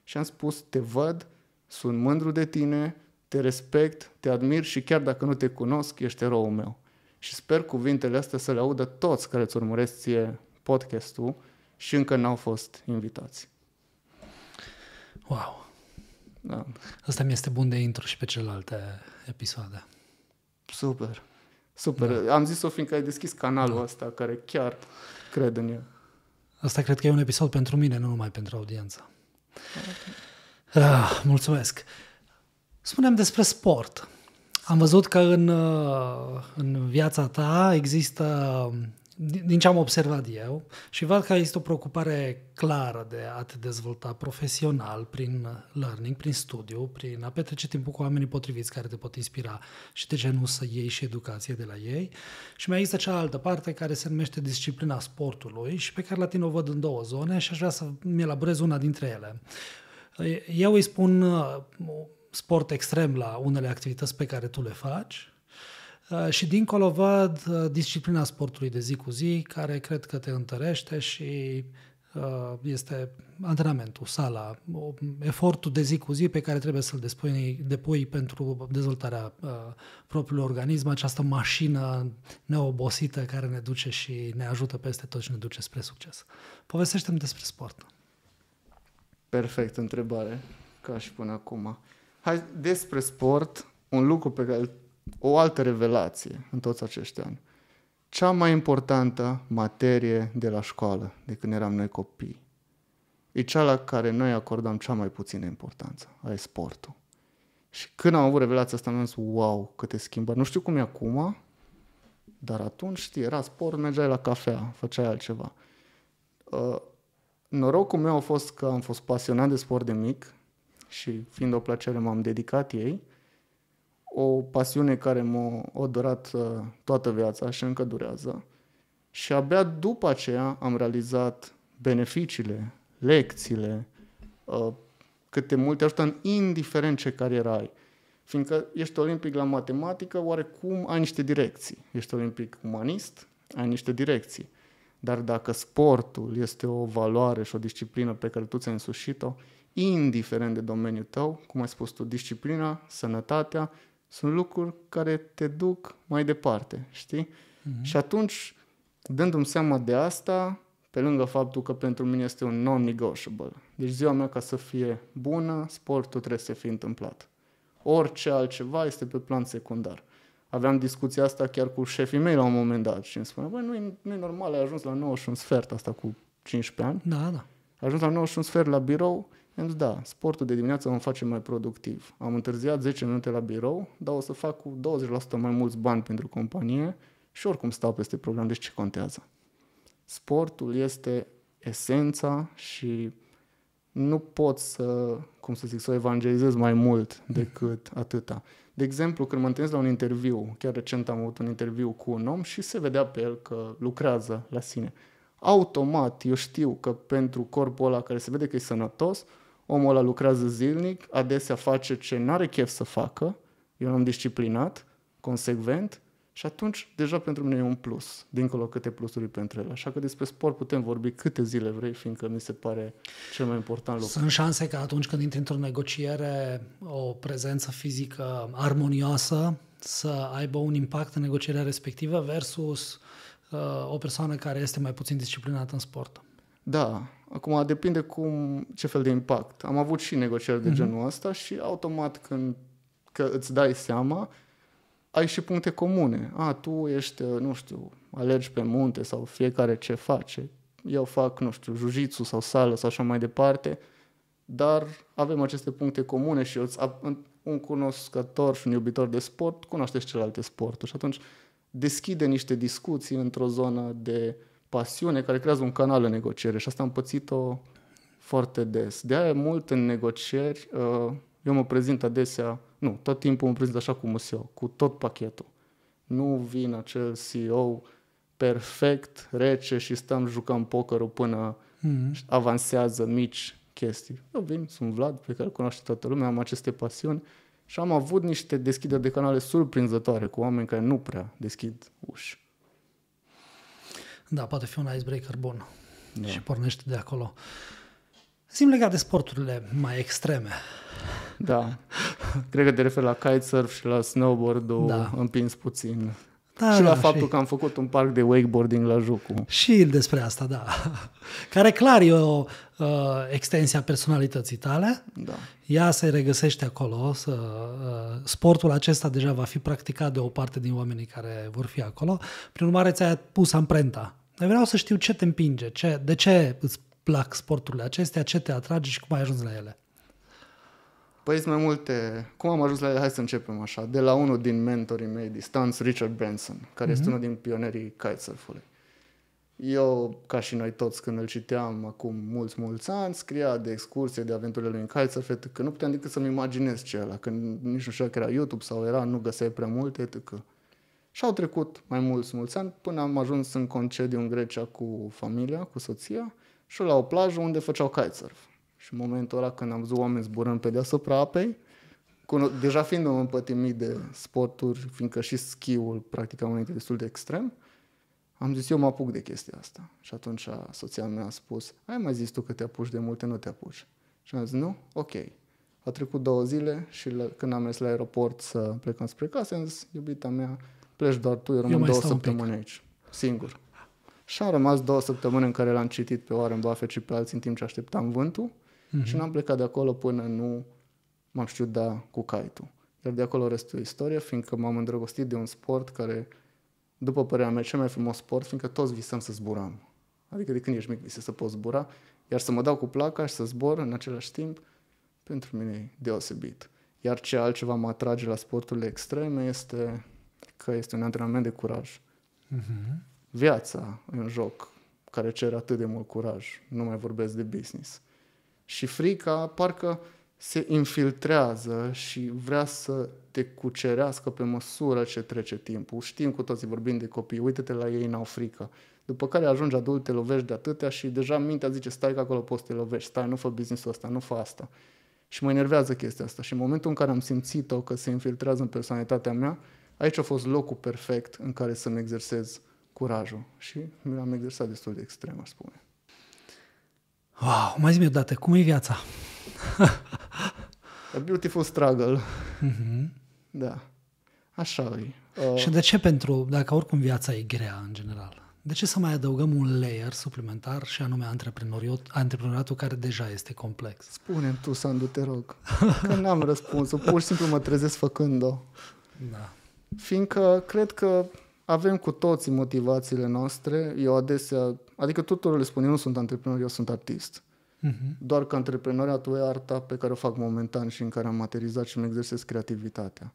și am spus, te văd, sunt mândru de tine, te respect, te admir și chiar dacă nu te cunosc, ești eroul meu. Și sper cuvintele astea să le audă toți care îți urmăresc ție podcastul și încă n-au fost invitați. Wow! Da. Asta mi este bun de intru și pe celelalte episoade. Super! Super! Da. Am zis-o fiindcă ai deschis canalul da. ăsta care chiar cred în el. Asta cred că e un episod pentru mine, nu numai pentru audiență. Okay. Ah, mulțumesc. Spuneam despre sport. Am văzut că în, uh, în viața ta există, din ce am observat eu, și văd că există o preocupare clară de a te dezvolta profesional prin learning, prin studiu, prin a petrece timpul cu oamenii potriviți care te pot inspira și de ce nu să iei și educație de la ei. Și mai există cealaltă parte care se numește disciplina sportului și pe care la tine o văd în două zone și aș vrea să mi elaborez una dintre ele. Uh, Ă, eu îi spun ă, sport extrem la unele activități pe care tu le faci ă, și dincolo văd disciplina sportului de zi cu zi, care cred că te întărește și este antrenamentul, sala, efortul de zi cu zi pe care trebuie să-l depui, depui pentru dezvoltarea propriului organism, această mașină neobosită care ne duce și ne ajută peste tot și ne duce spre succes. Povestește-mi despre sport. Perfect întrebare, ca și până acum. Hai, despre sport, un lucru pe care, o altă revelație în toți acești ani. Cea mai importantă materie de la școală, de când eram noi copii, e cea la care noi acordam cea mai puțină importanță, a e sportul. Și când am avut revelația asta, am zis, wow, câte schimbări. Nu știu cum e acum, dar atunci, știi, era sport, mergeai la cafea, făceai altceva. Uh, norocul meu a fost că am fost pasionat de sport de mic și fiind o plăcere m-am dedicat ei. O pasiune care m-a odorat uh, toată viața și încă durează. Și abia după aceea am realizat beneficiile, lecțiile, uh, câte multe ajută în indiferent ce carieră ai. Fiindcă ești olimpic la matematică, oarecum ai niște direcții. Ești olimpic umanist, ai niște direcții dar dacă sportul este o valoare și o disciplină pe care tu ți-ai însușit-o, indiferent de domeniul tău, cum ai spus tu, disciplina, sănătatea, sunt lucruri care te duc mai departe, știi? Mm-hmm. Și atunci, dându-mi seama de asta, pe lângă faptul că pentru mine este un non-negotiable. Deci ziua mea ca să fie bună, sportul trebuie să fie întâmplat. Orice altceva este pe plan secundar aveam discuția asta chiar cu șefii mei la un moment dat și îmi spunea, băi, nu e nu-i normal, ai ajuns la 91 sfert asta cu 15 ani. Da, da. Ai ajuns la 91 sfert la birou, am zis, da, sportul de dimineață mă face mai productiv. Am întârziat 10 minute la birou, dar o să fac cu 20% mai mulți bani pentru companie și oricum stau peste program, deci ce contează? Sportul este esența și nu pot să, cum să zic, să o evangelizez mai mult decât atâta. De exemplu, când mă întâlnesc la un interviu, chiar recent am avut un interviu cu un om și se vedea pe el că lucrează la sine. Automat, eu știu că pentru corpul ăla care se vede că e sănătos, omul ăla lucrează zilnic, adesea face ce n-are chef să facă, eu l-am disciplinat, consecvent și atunci, deja pentru mine e un plus, dincolo câte plusuri pentru el. Așa că despre sport putem vorbi câte zile vrei, fiindcă mi se pare cel mai important lucru. Sunt șanse că atunci când intri într-o negociere, o prezență fizică armonioasă să aibă un impact în negocierea respectivă versus uh, o persoană care este mai puțin disciplinată în sport. Da, acum depinde cum, ce fel de impact. Am avut și negocieri de mm-hmm. genul ăsta și automat când că îți dai seama ai și puncte comune. A, tu ești, uh, nu știu, alergi pe munte sau fiecare ce face. Eu fac, nu știu, jujitsu sau sală sau așa mai departe, dar avem aceste puncte comune și eu, un cunoscător și un iubitor de sport cunoaște și celelalte sporturi și atunci deschide niște discuții într-o zonă de pasiune care creează un canal în negociere și asta am pățit-o foarte des. De aia mult în negocieri, uh, eu mă prezint adesea nu, tot timpul îmi preț așa cum sunt eu, cu tot pachetul. Nu vin acel CEO perfect, rece și stăm, jucăm pokerul până mm-hmm. avansează mici chestii. Eu vin, sunt Vlad, pe care cunoaște toată lumea, am aceste pasiuni și am avut niște deschideri de canale surprinzătoare cu oameni care nu prea deschid uși. Da, poate fi un icebreaker bun da. și pornește de acolo. Sim legat de sporturile mai extreme. Da. Cred că te referi la kitesurf și la snowboard-ul da. împins puțin. Da, și la da, faptul și... că am făcut un parc de wakeboarding la Jucu. Și despre asta, da. Care clar e o uh, extensie a personalității tale. Da. Ea se regăsește acolo. Să, uh, sportul acesta deja va fi practicat de o parte din oamenii care vor fi acolo. Prin urmare, ți-a pus amprenta. Dar vreau să știu ce te împinge, ce, de ce îți plac sporturile acestea, ce te atrage și cum ai ajuns la ele. Păi sunt mai multe... Cum am ajuns la ele? Hai să începem așa. De la unul din mentorii mei distanți, Richard Branson, care mm-hmm. este mhm. unul din pionerii kitesurf-ului. Eu, ca și noi toți, când îl citeam acum mulți, mulți ani, scria de excursie, de aventurile lui în kitesurf, că nu puteam decât să-mi imaginez ce era, când nici nu știu că era YouTube sau era, nu găseai prea multe, etc. Și au trecut mai mulți, mulți ani până am ajuns în concediu în Grecia cu familia, cu soția și la o plajă unde făceau kitesurf. Și în momentul ăla când am văzut oameni zburând pe deasupra apei, deja fiind împătimit de sporturi, fiindcă și schiul practicam înainte destul de extrem, am zis, eu mă apuc de chestia asta. Și atunci soția mea a spus, ai mai zis tu că te apuci de multe, nu te apuci. Și am zis, nu? Ok. A trecut două zile și la, când am mers la aeroport să plecăm spre casă, am zis, iubita mea, pleci doar tu, eu rămân eu două săptămâni aici, singur. Și am rămas două săptămâni în care l-am citit pe Warren Buffett și pe alții în timp ce așteptam vântul și n-am plecat de acolo până nu m-am știut da cu kite Iar de acolo restul e istorie, fiindcă m-am îndrăgostit de un sport care, după părerea mea, e cel mai frumos sport, fiindcă toți visăm să zburăm. Adică de când ești mic visezi să poți zbura, iar să mă dau cu placa și să zbor în același timp, pentru mine e deosebit. Iar ce altceva mă atrage la sporturile extreme este că este un antrenament de curaj. Uh-huh. Viața în joc, care cere atât de mult curaj, nu mai vorbesc de business. Și frica parcă se infiltrează și vrea să te cucerească pe măsură ce trece timpul. Știm cu toții, vorbim de copii, uite-te la ei, n-au frică. După care ajungi adult, te lovești de atâtea și deja mintea zice, stai că acolo poți să te lovești, stai, nu fă business-ul ăsta, nu fă asta. Și mă enervează chestia asta. Și în momentul în care am simțit-o că se infiltrează în personalitatea mea, aici a fost locul perfect în care să-mi exersez curajul. Și mi l-am exersat destul de extrem, aș spune. Wow, mai zi-mi odată, cum e viața? A beautiful struggle. Mm-hmm. Da. Așa e. Uh. Și de ce pentru, dacă oricum viața e grea în general, de ce să mai adăugăm un layer suplimentar și anume antreprenoriatul care deja este complex? spune tu, Sandu, te rog. Că n-am răspunsul, pur și simplu mă trezesc făcând-o. Da. Fiindcă cred că avem cu toții motivațiile noastre. Eu adesea Adică tuturor le spun, eu nu sunt antreprenor, eu sunt artist. Uh-huh. Doar că antreprenoriatul e arta pe care o fac momentan și în care am materializat și îmi exersez creativitatea.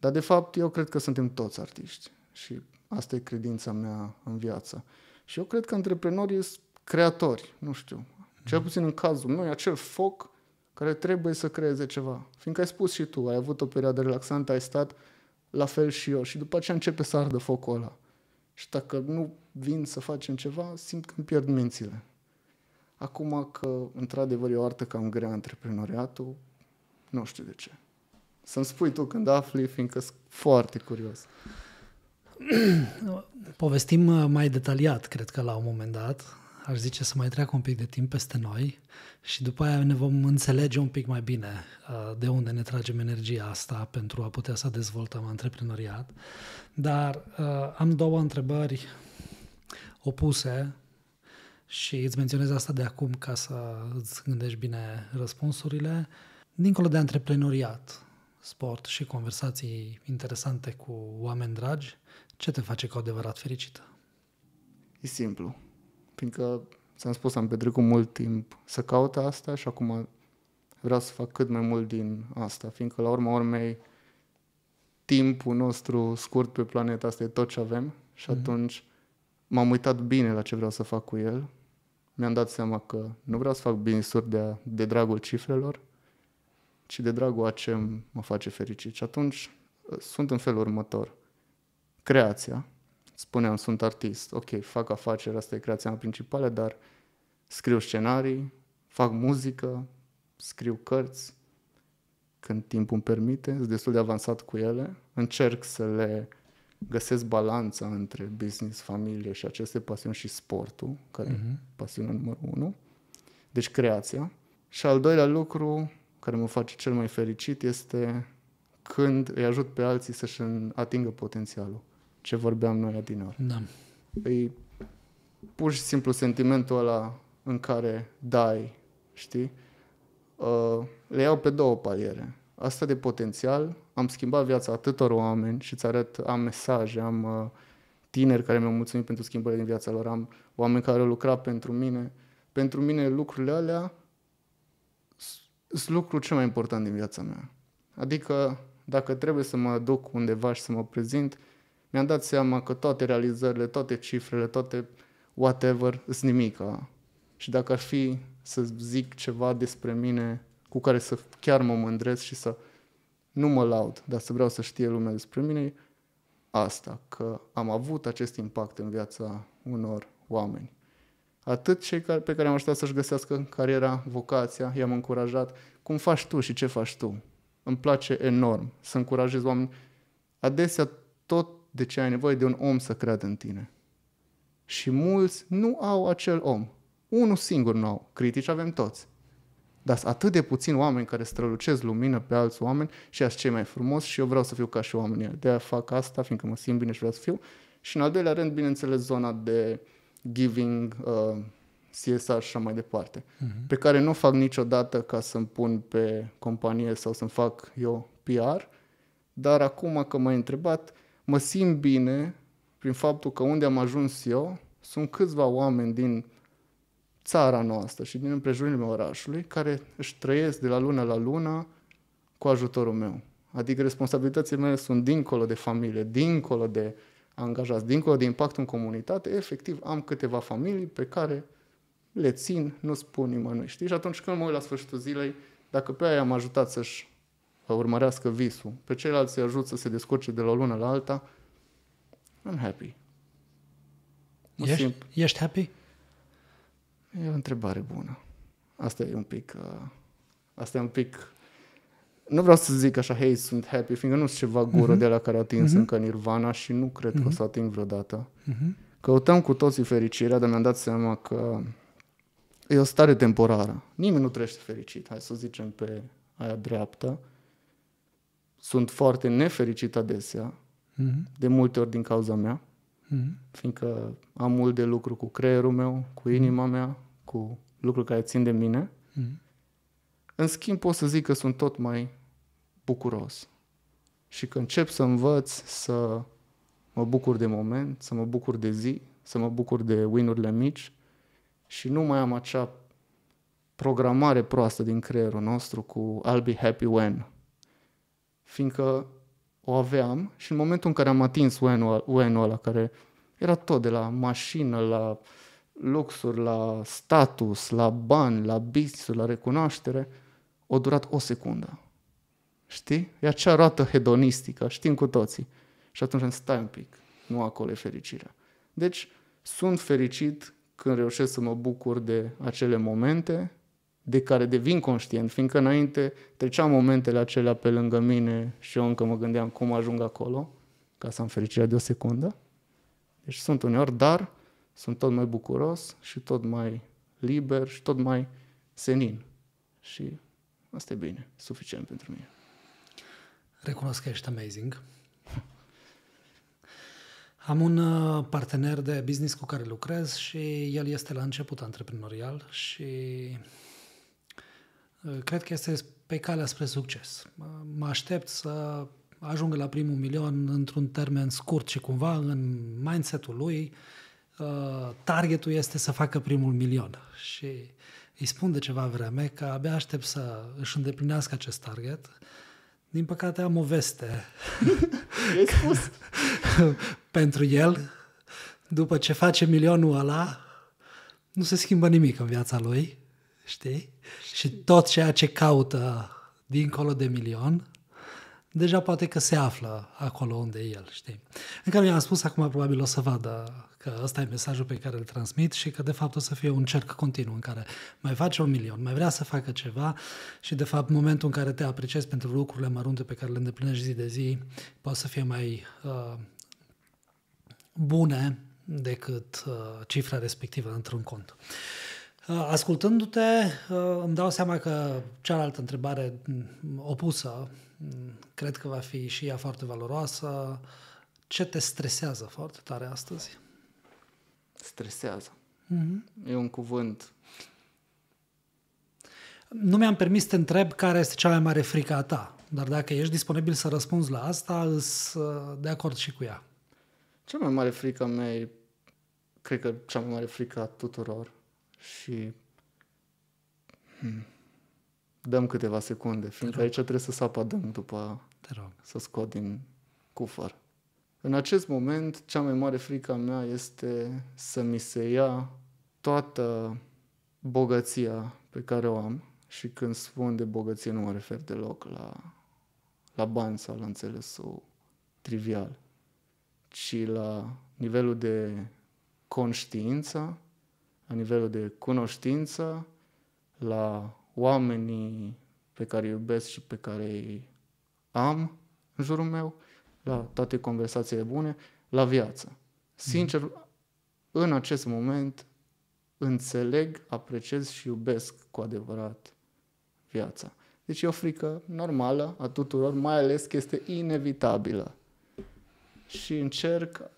Dar de fapt eu cred că suntem toți artiști și asta e credința mea în viață. Și eu cred că antreprenorii sunt creatori, nu știu. Cel mhm. puțin în cazul meu e acel foc care trebuie să creeze ceva. Fiindcă ai spus și tu, ai avut o perioadă relaxantă, ai stat la fel și eu și după aceea începe să ardă focul ăla. Și dacă nu vin să facem ceva, simt că îmi pierd mințile. Acum că, într-adevăr, e o artă cam grea antreprenoriatul, nu știu de ce. Să-mi spui tu când afli, fiindcă sunt foarte curios. Povestim uh, mai detaliat, cred că la un moment dat, aș zice, să mai treacă un pic de timp peste noi și după aia ne vom înțelege un pic mai bine uh, de unde ne tragem energia asta pentru a putea să dezvoltăm antreprenoriat. Dar uh, am două întrebări opuse și îți menționez asta de acum ca să îți gândești bine răspunsurile. Dincolo de antreprenoriat, sport și conversații interesante cu oameni dragi, ce te face cu adevărat fericită? E simplu Fiindcă, ți-am spus, am petrecut mult timp să caut asta și acum vreau să fac cât mai mult din asta, fiindcă, la urma urmei, timpul nostru scurt pe planeta asta e tot ce avem și mm-hmm. atunci m-am uitat bine la ce vreau să fac cu el. Mi-am dat seama că nu vreau să fac business-uri de, de dragul cifrelor, ci de dragul a ce mă face fericit. Și atunci sunt în felul următor. Creația, spuneam, sunt artist, ok, fac afaceri, asta e creația mea principală, dar scriu scenarii, fac muzică, scriu cărți, când timpul îmi permite, sunt destul de avansat cu ele, încerc să le găsesc balanța între business, familie și aceste pasiuni și sportul, care uh-huh. e mhm. pasiunea numărul unu, deci creația. Și al doilea lucru care mă face cel mai fericit este când îi ajut pe alții să-și atingă potențialul ce vorbeam noi adineori. Da. E păi, pur și simplu sentimentul ăla în care dai, știi? Uh, le iau pe două paliere. Asta de potențial, am schimbat viața atâtor oameni și îți arăt, am mesaje, am uh, tineri care mi-au mulțumit pentru schimbările din viața lor, am oameni care au lucrat pentru mine. Pentru mine lucrurile alea sunt lucrul cel mai important din viața mea. Adică dacă trebuie să mă duc undeva și să mă prezint, mi-am dat seama că toate realizările, toate cifrele, toate whatever, sunt nimica. Și dacă ar fi să zic ceva despre mine cu care să chiar mă mândresc și să nu mă laud, dar să vreau să știe lumea despre mine, asta, că am avut acest impact în viața unor oameni. Atât cei care, pe care am ajutat să-și găsească cariera, vocația, i-am încurajat, cum faci tu și ce faci tu. Îmi place enorm să încurajez oameni. Adesea tot de ce ai nevoie de un om să creadă în tine. Și mulți nu au acel om. Unul singur nu au. Critici avem toți. Dar sunt atât de puțin oameni care strălucesc lumină pe alți oameni și ați cei mai frumos și eu vreau să fiu ca și oamenii. De aia fac asta, fiindcă mă simt bine și vreau să fiu. Și în al doilea rând, bineînțeles, zona de giving, uh, CSR și așa mai departe, uh-huh. pe care nu fac niciodată ca să-mi pun pe companie sau să-mi fac eu PR, dar acum că m-ai întrebat, uh, mă simt bine prin faptul că unde am ajuns eu sunt câțiva oameni din țara noastră și din împrejurimile orașului care își trăiesc de la lună la lună cu ajutorul meu. Adică responsabilitățile mele sunt dincolo de familie, dincolo de angajați, dincolo de impact în comunitate, efectiv am câteva familii pe care le țin, nu spun nimănui, știi? Și atunci când mă uit la sfârșitul zilei, dacă pe aia am ajutat să-și urmărească visul, pe ceilalți să ajut să se descurce de la o lună la alta, I'm happy. ești, ești happy? E o întrebare bună. Asta e un pic... Uh, asta e un pic... Nu vreau să zic așa, hei, sunt happy, fiindcă nu sunt ceva gură uh-huh. de la care atins uh-huh. încă nirvana și nu cred uh-huh. că o să mhm. ating vreodată. Uh-huh. Căutăm cu toții fericirea, dar mi-am dat seama că e o stare temporară. Nimeni nu trăiește fericit, hai să zicem pe aia dreaptă. Uh, sunt foarte nefericit adesea, mm-hmm. de multe ori din cauza mea, mm-hmm. fiindcă am mult de lucru cu creierul meu, cu mhm. inima mm-hmm. mea, cu lucruri care țin de mine. Mm-hmm. În schimb, pot să zic că sunt tot mai bucuros și că încep să învăț să mă bucur de moment, să mă bucur de zi, să mă bucur de winurile mici și nu mai am acea programare proastă din creierul nostru cu I'll be happy when fiindcă o aveam și în momentul în care am atins UN-ul ăla, care era tot de la mașină, la luxuri, la status, la bani, la business, la recunoaștere, o durat o secundă. Știi? E acea roată hedonistică, știm cu toții. Și atunci am stai un pic, nu acolo e fericirea. Deci sunt fericit când reușesc să mă bucur de acele momente de care devin conștient, fiindcă înainte treceam momentele acelea pe lângă mine și eu încă mă gândeam cum ajung acolo, ca să am fericirea de o secundă. Deci sunt uneori, dar sunt tot mai bucuros și tot mai liber și tot mai senin. Și asta e bine, suficient pentru mine. Recunosc că ești amazing. Am un uh, partener de business cu care lucrez și el este la început antreprenorial și Eh, cred că este pe calea spre succes. Mă aștept să ajungă la primul milion într-un termen scurt și cumva în mindset-ul lui eh, targetul este să facă primul milion. Și îi spun de ceva vreme că abia aștept să își îndeplinească acest target. Din păcate am o veste. spus. Pentru el, după ce face milionul ăla, nu se schimbă nimic în viața lui știi? Și tot ceea ce caută dincolo de milion, deja poate că se află acolo unde e el, știi? În care i-am spus, acum probabil o să vadă că ăsta e mesajul pe care îl transmit și că de fapt o să fie un cerc continuu în care mai face un milion, mai vrea să facă ceva și de fapt momentul în care te apreciezi pentru lucrurile mărunte pe care le îndeplinești zi de zi poate să fie mai uh, bune decât uh, cifra respectivă într-un cont. Uh, Uh, ascultându-te, uh, îmi dau seama că cealaltă întrebare mm, opusă, mm, cred că va fi și ea foarte valoroasă. Ce te stresează foarte tare astăzi? Stresează. Mm-hmm. E un cuvânt. Nu mi-am permis să te întreb care este cea mai mare frică a ta, dar dacă ești disponibil să răspunzi la asta, îți uh, de acord și cu ea. Cea mai mare frică a mea e, cred că cea mai mare frică a tuturor, și hmm, dăm câteva secunde, fiindcă aici trebuie să sap adânc după Te rog. să scot din cufăr. În acest moment, cea mai mare frică a mea este să mi se ia toată bogăția pe care o am și când spun de bogăție nu mă refer deloc la, la bani sau la înțelesul trivial, ci la nivelul de conștiință la nivelul de cunoștință, la oamenii pe care îi iubesc și pe care îi am în jurul meu, la toate conversațiile bune, la viață. Sincer, în acest moment înțeleg, apreciez și iubesc cu adevărat viața. Deci e o frică normală a tuturor, mai ales că este inevitabilă. Și încerc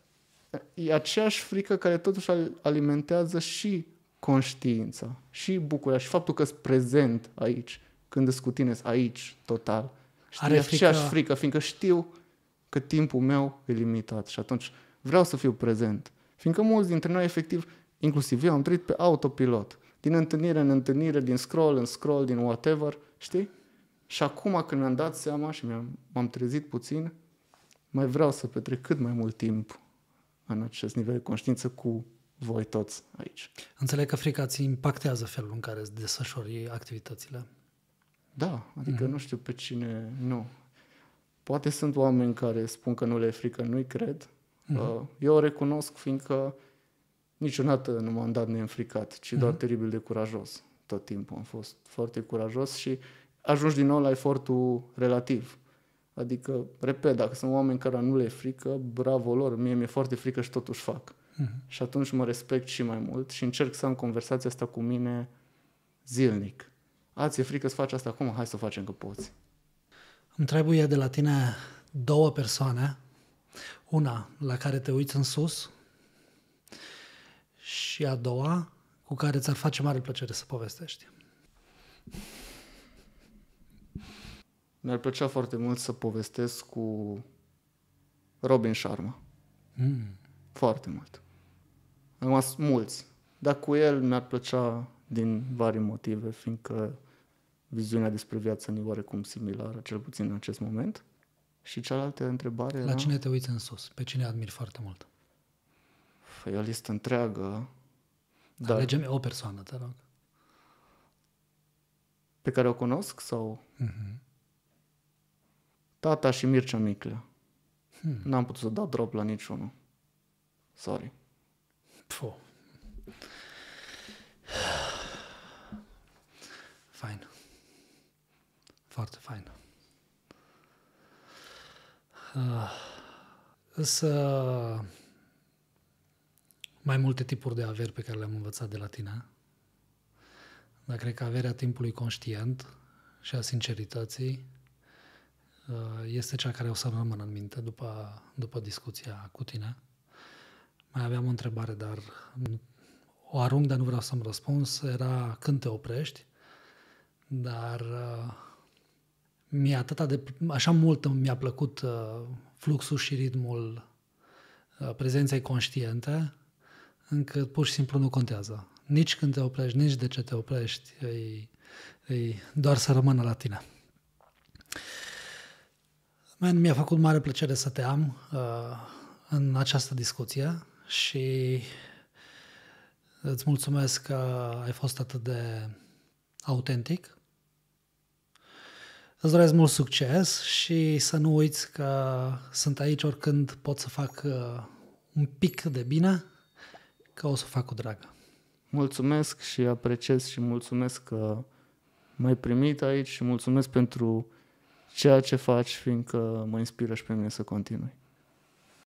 e aceeași frică care totuși alimentează și conștiința, și bucuria, și faptul că ești prezent aici, când ești cu tine, aici, total. Știi, Are frică. aceeași frică, fiindcă știu că timpul meu e limitat și atunci vreau să fiu prezent. Fiindcă mulți dintre noi, efectiv, inclusiv eu, am trăit pe autopilot. Din întâlnire în întâlnire, din scroll în scroll, din whatever, știi? Și acum când mi-am dat seama și m-am trezit puțin, mai vreau să petrec cât mai mult timp în acest nivel de conștiință cu voi toți aici. Înțeleg că frica ți impactează felul în care îți desfășori activitățile. Da, adică mm-hmm. nu știu pe cine, nu. Poate sunt oameni care spun că nu le e frică, nu-i cred. Mm-hmm. Eu o recunosc fiindcă niciodată nu m-am dat neînfricat, ci mm-hmm. doar mhm. teribil de curajos. Tot timpul am fost foarte curajos și ajungi din nou la efortul relativ. Adică, repet, dacă sunt oameni care nu le e frică, bravo lor, mie mi-e foarte frică și totuși fac. Uh-huh. Și atunci mă respect și mai mult și încerc să am conversația asta cu mine zilnic. A, ți-e frică să faci asta acum? Hai să o facem că poți. Îmi trebuie de la tine două persoane. Una la care te uiți în sus și a doua cu care ți-ar face mare plăcere să povestești mi-ar plăcea foarte mult să povestesc cu Robin Sharma. Mm. Foarte mult. Am rămas mulți. Dar cu el mi-ar plăcea din vari motive, fiindcă viziunea despre viață e oarecum similară, cel puțin în acest moment. Și cealaltă întrebare La era... cine te uiți în sus? Pe cine admiri foarte mult? Păi o listă întreagă. Dar... Alegem o persoană, te rog. Pe care o cunosc sau... Mm-hmm. Tata și Mircea Miclea. Hmm. N-am putut să dau drop la niciunul. Sorry. Pfu. Fain. Foarte fain. Uh, ah. să mai multe tipuri de averi pe care le-am învățat de la tine. Dar cred că averea timpului conștient și a sincerității Uh, este cea care o să rămână în minte după, după discuția cu tine. Mai aveam o întrebare, dar o arunc, dar nu vreau să-mi răspuns. Era când te oprești, dar uh, mi-a atâta de, așa mult mi-a plăcut uh, fluxul și ritmul prezenței conștiente, încât pur și simplu nu contează. Nici când te oprești, nici de ce te oprești, e, e doar să rămână la tine. Man, mi-a făcut mare plăcere să te am uh, în această discuție și îți mulțumesc că ai fost atât de autentic. Îți doresc mult succes și să nu uiți că sunt aici oricând pot să fac uh, un pic de bine, că o să fac cu dragă. Mulțumesc și apreciez și mulțumesc că m-ai primit aici și mulțumesc pentru ceea ce faci, fiindcă mă inspiră și pe mine să continui.